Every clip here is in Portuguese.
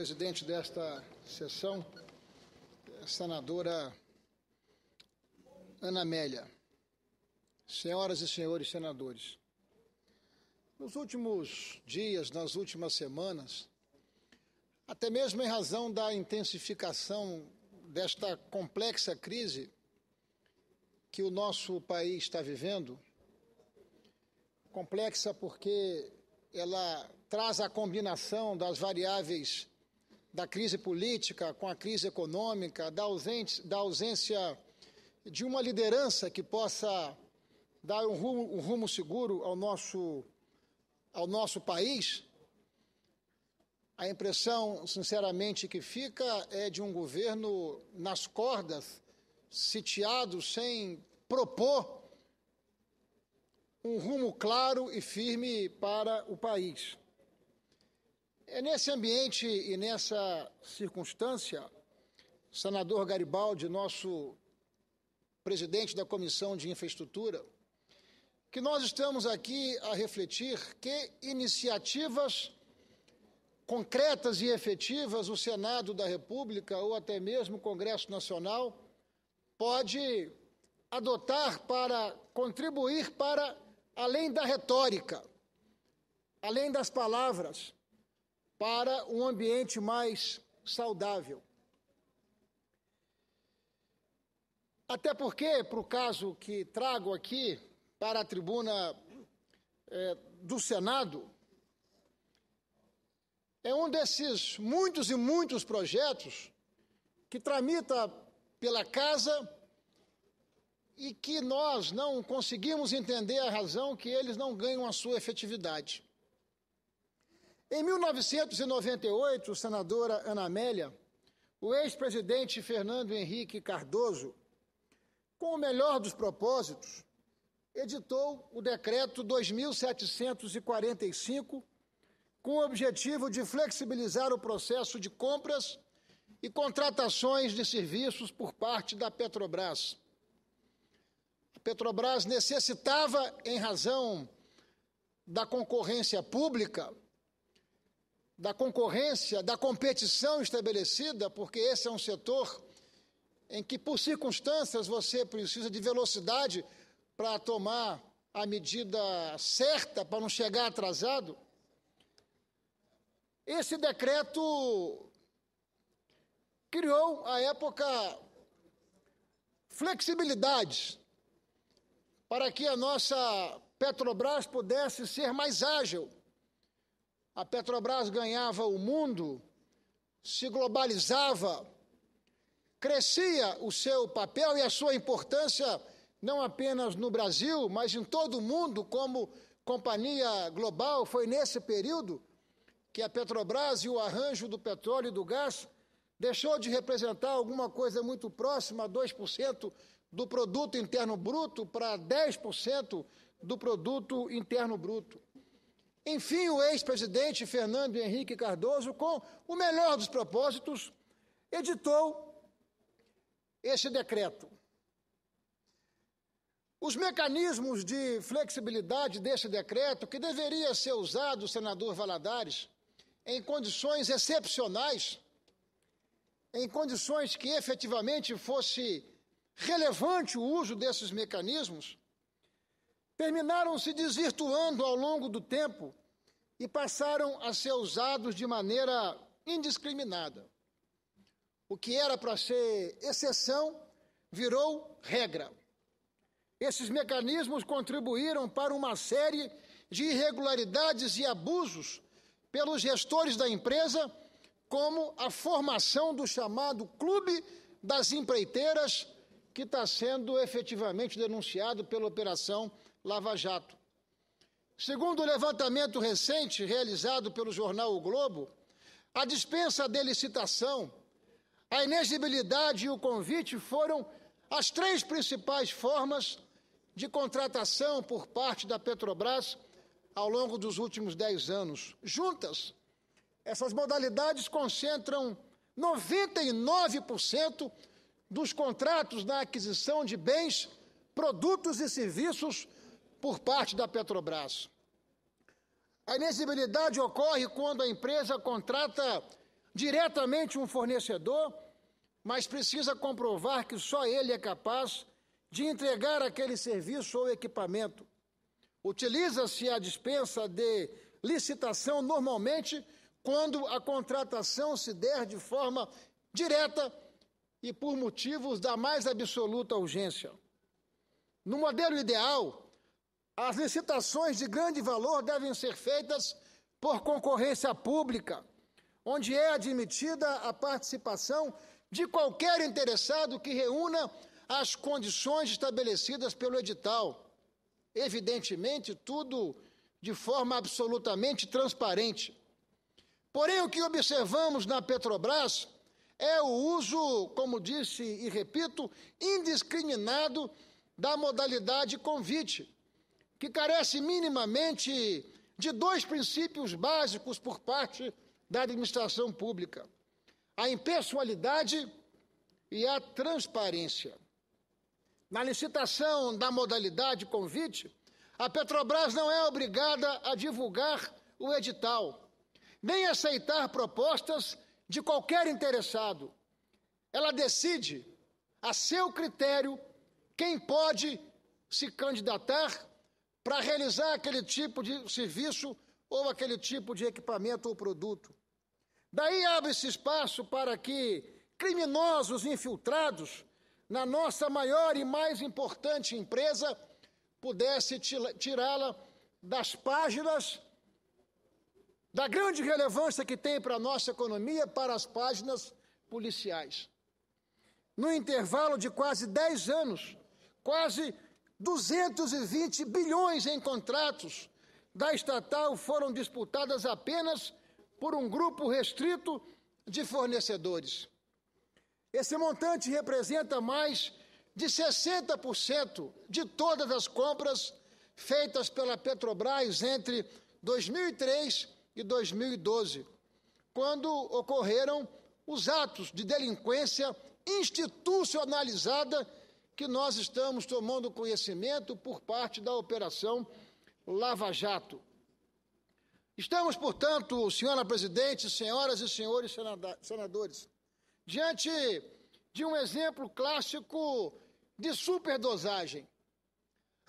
presidente desta sessão, senadora Ana Amélia. Senhoras e senhores senadores, nos últimos dias, nas últimas semanas, até mesmo em razão da intensificação desta complexa crise que o nosso país está vivendo, complexa porque ela traz a combinação das variáveis da crise política, com a crise econômica, da, ausente, da ausência de uma liderança que possa dar um rumo, um rumo seguro ao nosso, ao nosso país, a impressão, sinceramente, que fica é de um governo nas cordas, sitiado, sem propor um rumo claro e firme para o país. É nesse ambiente e nessa circunstância, senador Garibaldi, nosso presidente da Comissão de Infraestrutura, que nós estamos aqui a refletir que iniciativas concretas e efetivas o Senado da República ou até mesmo o Congresso Nacional pode adotar para contribuir para além da retórica, além das palavras para um ambiente mais saudável. Até porque, para o caso que trago aqui para a tribuna é, do Senado, é um desses muitos e muitos projetos que tramita pela casa e que nós não conseguimos entender a razão que eles não ganham a sua efetividade. Em 1998, senadora Ana Amélia, o ex-presidente Fernando Henrique Cardoso, com o melhor dos propósitos, editou o decreto 2745 com o objetivo de flexibilizar o processo de compras e contratações de serviços por parte da Petrobras. A Petrobras necessitava, em razão da concorrência pública, da concorrência, da competição estabelecida, porque esse é um setor em que, por circunstâncias, você precisa de velocidade para tomar a medida certa, para não chegar atrasado. Esse decreto criou, à época, flexibilidades para que a nossa Petrobras pudesse ser mais ágil a Petrobras ganhava o mundo, se globalizava, crescia o seu papel e a sua importância não apenas no Brasil, mas em todo o mundo como companhia global. Foi nesse período que a Petrobras e o arranjo do petróleo e do gás deixou de representar alguma coisa muito próxima a 2% do produto interno bruto para 10% do produto interno bruto. Enfim, o ex-presidente Fernando Henrique Cardoso, com o melhor dos propósitos, editou este decreto. Os mecanismos de flexibilidade deste decreto, que deveria ser usado, senador Valadares, em condições excepcionais, em condições que efetivamente fosse relevante o uso desses mecanismos, terminaram se desvirtuando ao longo do tempo e passaram a ser usados de maneira indiscriminada. O que era para ser exceção virou regra. Esses mecanismos contribuíram para uma série de irregularidades e abusos pelos gestores da empresa, como a formação do chamado Clube das Empreiteiras, que está sendo efetivamente denunciado pela Operação Lava Jato. Segundo o levantamento recente realizado pelo jornal O Globo, a dispensa de licitação, a inexibilidade e o convite foram as três principais formas de contratação por parte da Petrobras ao longo dos últimos dez anos. Juntas, essas modalidades concentram 99% dos contratos na aquisição de bens, produtos e serviços por parte da Petrobras. A inexibilidade ocorre quando a empresa contrata diretamente um fornecedor, mas precisa comprovar que só ele é capaz de entregar aquele serviço ou equipamento. Utiliza-se a dispensa de licitação normalmente quando a contratação se der de forma direta e por motivos da mais absoluta urgência. No modelo ideal, as licitações de grande valor devem ser feitas por concorrência pública, onde é admitida a participação de qualquer interessado que reúna as condições estabelecidas pelo edital. Evidentemente, tudo de forma absolutamente transparente. Porém, o que observamos na Petrobras é o uso, como disse e repito, indiscriminado da modalidade convite, que carece minimamente de dois princípios básicos por parte da administração pública: a impessoalidade e a transparência. Na licitação da modalidade convite, a Petrobras não é obrigada a divulgar o edital, nem aceitar propostas de qualquer interessado. Ela decide, a seu critério, quem pode se candidatar para realizar aquele tipo de serviço ou aquele tipo de equipamento ou produto. Daí abre-se espaço para que criminosos infiltrados na nossa maior e mais importante empresa pudesse tirá-la das páginas da grande relevância que tem para a nossa economia para as páginas policiais. No intervalo de quase 10 anos, quase 220 bilhões em contratos da estatal foram disputadas apenas por um grupo restrito de fornecedores. Esse montante representa mais de 60% de todas as compras feitas pela Petrobras entre 2003 e 2012, quando ocorreram os atos de delinquência institucionalizada que nós estamos tomando conhecimento por parte da Operação Lava Jato. Estamos, portanto, senhora presidente, senhoras e senhores senadores, diante de um exemplo clássico de superdosagem.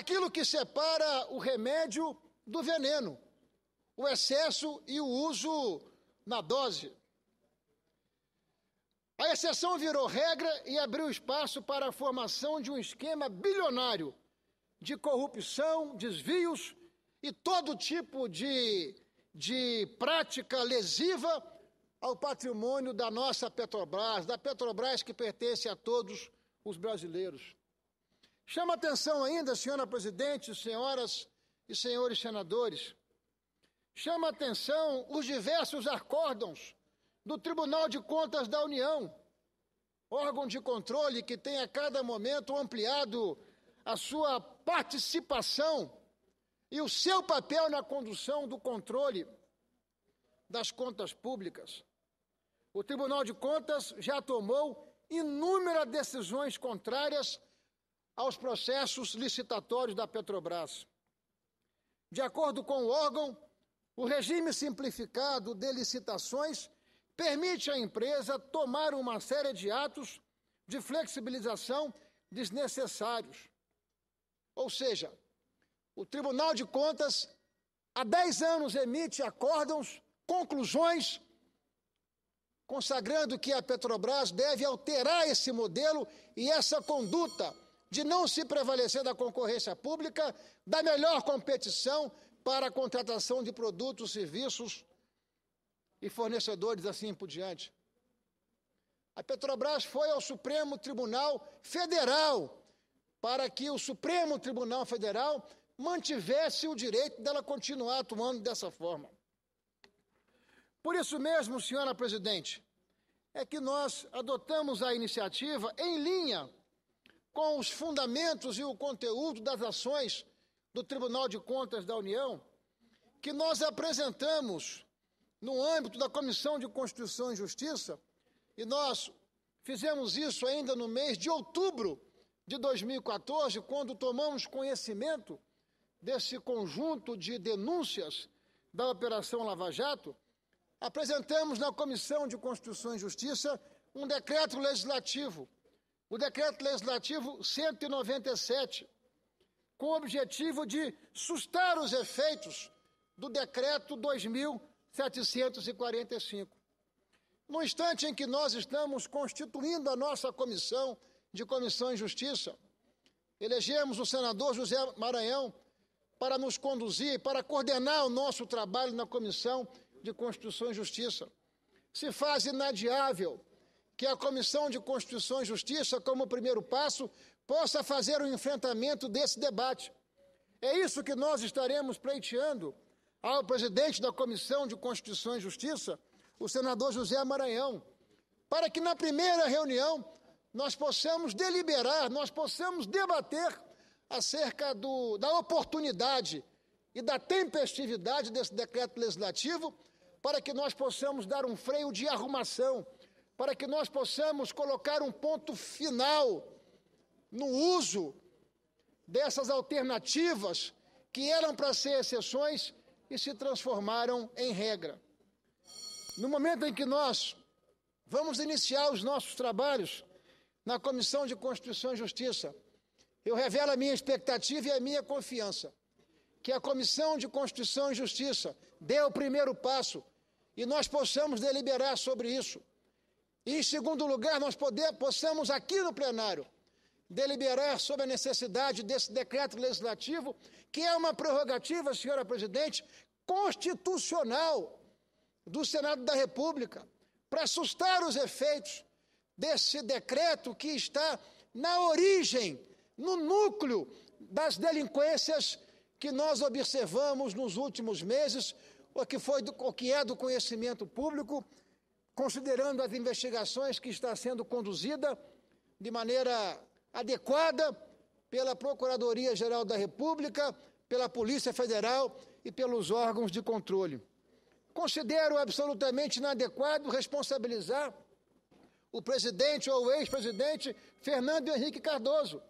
Aquilo que separa o remédio do veneno, o excesso e o uso na dose. A exceção virou regra e abriu espaço para a formação de um esquema bilionário de corrupção, desvios e todo tipo de, de prática lesiva ao patrimônio da nossa Petrobras, da Petrobras que pertence a todos os brasileiros. Chama atenção ainda, senhora presidente, senhoras e senhores senadores, chama atenção os diversos acórdãos do Tribunal de Contas da União, órgão de controle que tem a cada momento ampliado a sua participação e o seu papel na condução do controle das contas públicas. O Tribunal de Contas já tomou inúmeras decisões contrárias aos processos licitatórios da Petrobras. De acordo com o órgão, o regime simplificado de licitações permite à empresa tomar uma série de atos de flexibilização desnecessários. Ou seja, o Tribunal de Contas há 10 anos emite acórdãos, conclusões, consagrando que a Petrobras deve alterar esse modelo e essa conduta de não se prevalecer da concorrência pública, da melhor competição para a contratação de produtos, e serviços e fornecedores assim por diante. A Petrobras foi ao Supremo Tribunal Federal para que o Supremo Tribunal Federal mantivesse o direito dela continuar atuando dessa forma. Por isso mesmo, senhora presidente, é que nós adotamos a iniciativa em linha com os fundamentos e o conteúdo das ações do Tribunal de Contas da União, que nós apresentamos no âmbito da Comissão de Constituição e Justiça, e nós fizemos isso ainda no mês de outubro de 2014, quando tomamos conhecimento desse conjunto de denúncias da Operação Lava Jato, apresentamos na Comissão de Constituição e Justiça um decreto legislativo, o decreto legislativo 197, com o objetivo de sustar os efeitos do decreto 2000 745. No instante em que nós estamos constituindo a nossa comissão de Comissão em Justiça, elegemos o senador José Maranhão para nos conduzir, para coordenar o nosso trabalho na Comissão de Constituição e Justiça. Se faz inadiável que a Comissão de Constituição e Justiça, como primeiro passo, possa fazer o enfrentamento desse debate. É isso que nós estaremos pleiteando ao presidente da Comissão de Constituição e Justiça, o senador José Maranhão, para que na primeira reunião nós possamos deliberar, nós possamos debater acerca do, da oportunidade e da tempestividade desse decreto legislativo, para que nós possamos dar um freio de arrumação, para que nós possamos colocar um ponto final no uso dessas alternativas que eram para ser exceções e se transformaram em regra. No momento em que nós vamos iniciar os nossos trabalhos na Comissão de Constituição e Justiça, eu revelo a minha expectativa e a minha confiança que a Comissão de Constituição e Justiça dê o primeiro passo e nós possamos deliberar sobre isso. E, em segundo lugar, nós poder, possamos aqui no plenário deliberar sobre a necessidade desse decreto legislativo, que é uma prerrogativa, senhora presidente, constitucional do Senado da República, para assustar os efeitos desse decreto que está na origem, no núcleo das delinquências que nós observamos nos últimos meses, o que, foi do, o que é do conhecimento público, considerando as investigações que está sendo conduzida de maneira adequada pela Procuradoria-Geral da República, pela Polícia Federal e pelos órgãos de controle. Considero absolutamente inadequado responsabilizar o presidente ou o ex-presidente Fernando Henrique Cardoso,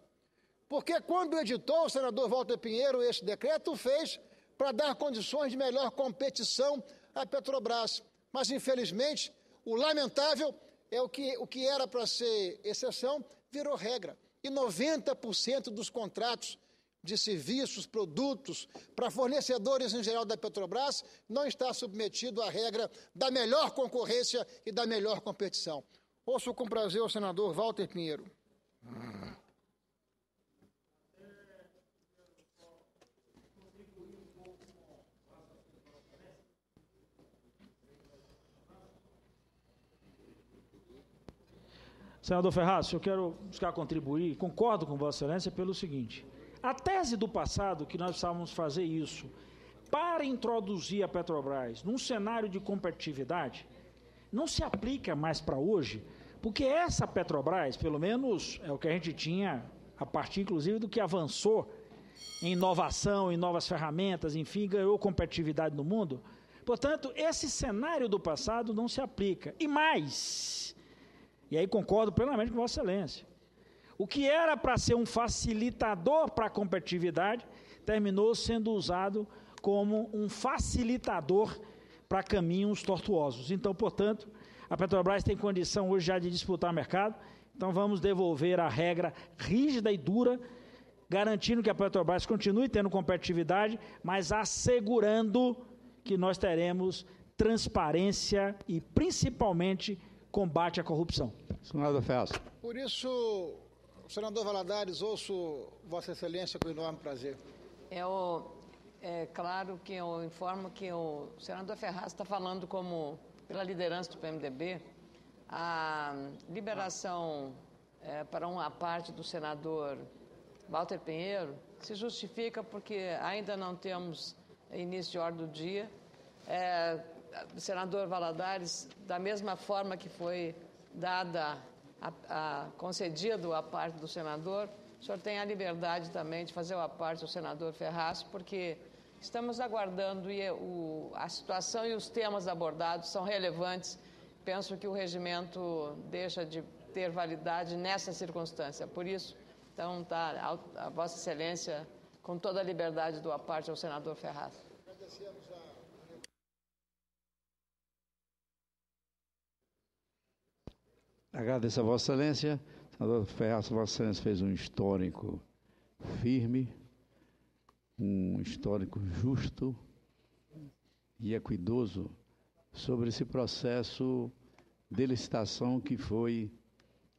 porque quando editou o senador Walter Pinheiro este decreto, fez para dar condições de melhor competição à Petrobras. Mas, infelizmente, o lamentável é o que, o que era para ser exceção, virou regra e 90% dos contratos de serviços, produtos para fornecedores em geral da Petrobras não está submetido à regra da melhor concorrência e da melhor competição. Ouço com prazer o senador Walter Pinheiro. Senador Ferraz, eu quero buscar contribuir, concordo com Vossa Excelência pelo seguinte: a tese do passado que nós precisávamos fazer isso para introduzir a Petrobras num cenário de competitividade não se aplica mais para hoje, porque essa Petrobras, pelo menos é o que a gente tinha a partir inclusive do que avançou em inovação, em novas ferramentas, enfim, ganhou competitividade no mundo. Portanto, esse cenário do passado não se aplica. E mais, e aí concordo plenamente com Vossa Excelência. O que era para ser um facilitador para a competitividade terminou sendo usado como um facilitador para caminhos tortuosos. Então, portanto, a Petrobras tem condição hoje já de disputar mercado. Então, vamos devolver a regra rígida e dura, garantindo que a Petrobras continue tendo competitividade, mas assegurando que nós teremos transparência e, principalmente, combate à corrupção. Senador da Por isso, senador Valadares, ouço Vossa Excelência com enorme prazer. é claro que eu informo que o senador Ferraz está falando como, pela liderança do PMDB, a liberação é, para uma parte do senador Walter Pinheiro se justifica porque ainda não temos início de ordem do dia. É, senador Valadares, da mesma forma que foi dada, a, a, concedido a parte do senador, o senhor tem a liberdade também de fazer a parte do senador Ferraz, porque estamos aguardando e o, a situação e os temas abordados são relevantes. Penso que o regimento deixa de ter validade nessa circunstância. Por isso, então, tá, a, a Vossa Excelência, com toda a liberdade do a parte ao é senador Ferraz. Agradecemos a Agradeço a Vossa Excelência. Senador Ferraz, Vossa Excelência fez um histórico firme, um histórico justo e equidoso sobre esse processo de licitação que foi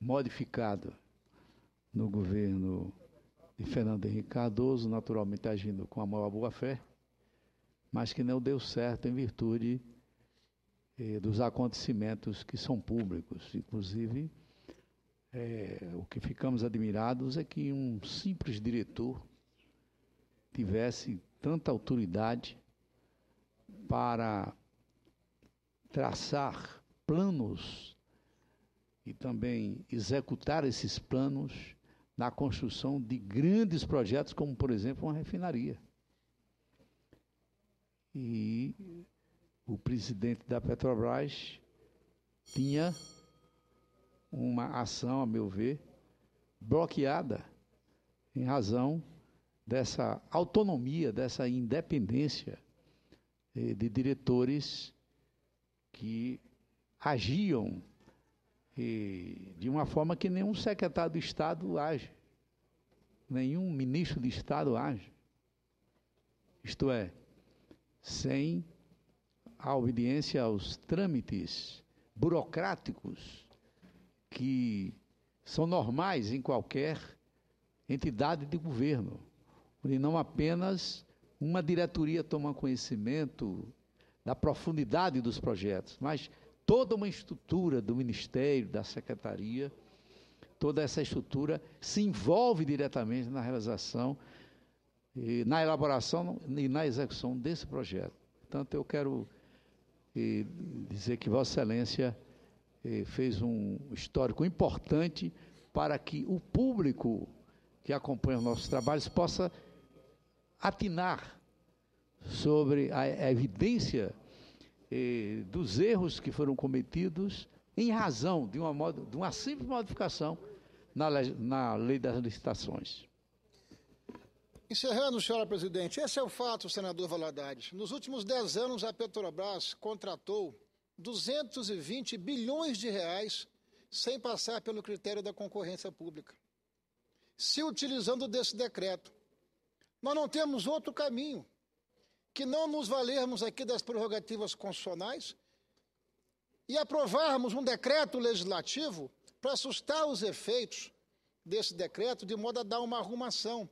modificado no governo de Fernando Henrique Cardoso, naturalmente agindo com a maior boa-fé, mas que não deu certo em virtude eh, dos acontecimentos que são públicos. Inclusive, eh, o que ficamos admirados é que um simples diretor tivesse tanta autoridade para traçar planos e também executar esses planos na construção de grandes projetos, como, por exemplo, uma refinaria. E o presidente da Petrobras tinha uma ação, a meu ver, bloqueada em razão dessa autonomia, dessa independência eh, de diretores que agiam eh, de uma forma que nenhum secretário de Estado age, nenhum ministro de Estado age. Isto é, sem a obediência aos trâmites burocráticos que são normais em qualquer entidade de governo, onde não apenas uma diretoria toma conhecimento da profundidade dos projetos, mas toda uma estrutura do ministério, da secretaria, toda essa estrutura se envolve diretamente na realização, na elaboração e na execução desse projeto. Portanto, eu quero e dizer que Vossa Excelência eh, fez um histórico importante para que o público que acompanha os nossos trabalhos possa atinar sobre a evidência eh, dos erros que foram cometidos em razão de uma, de uma simples modificação na, na lei das licitações. Encerrando, senhora presidente, esse é o fato, senador Valadares. Nos últimos 10 anos, a Petrobras contratou 220 bilhões de reais sem passar pelo critério da concorrência pública, se utilizando desse decreto. Nós não temos outro caminho que não nos valermos aqui das prerrogativas constitucionais e aprovarmos um decreto legislativo para assustar os efeitos desse decreto, de modo a dar uma arrumação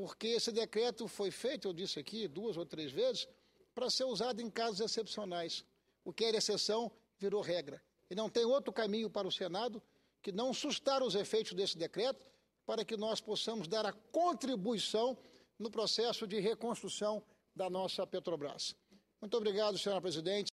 porque esse decreto foi feito, eu disse aqui duas ou três vezes, para ser usado em casos excepcionais. O que era exceção virou regra. E não tem outro caminho para o Senado que não sustar os efeitos desse decreto para que nós possamos dar a contribuição no processo de reconstrução da nossa Petrobras. Muito obrigado, senhora presidente.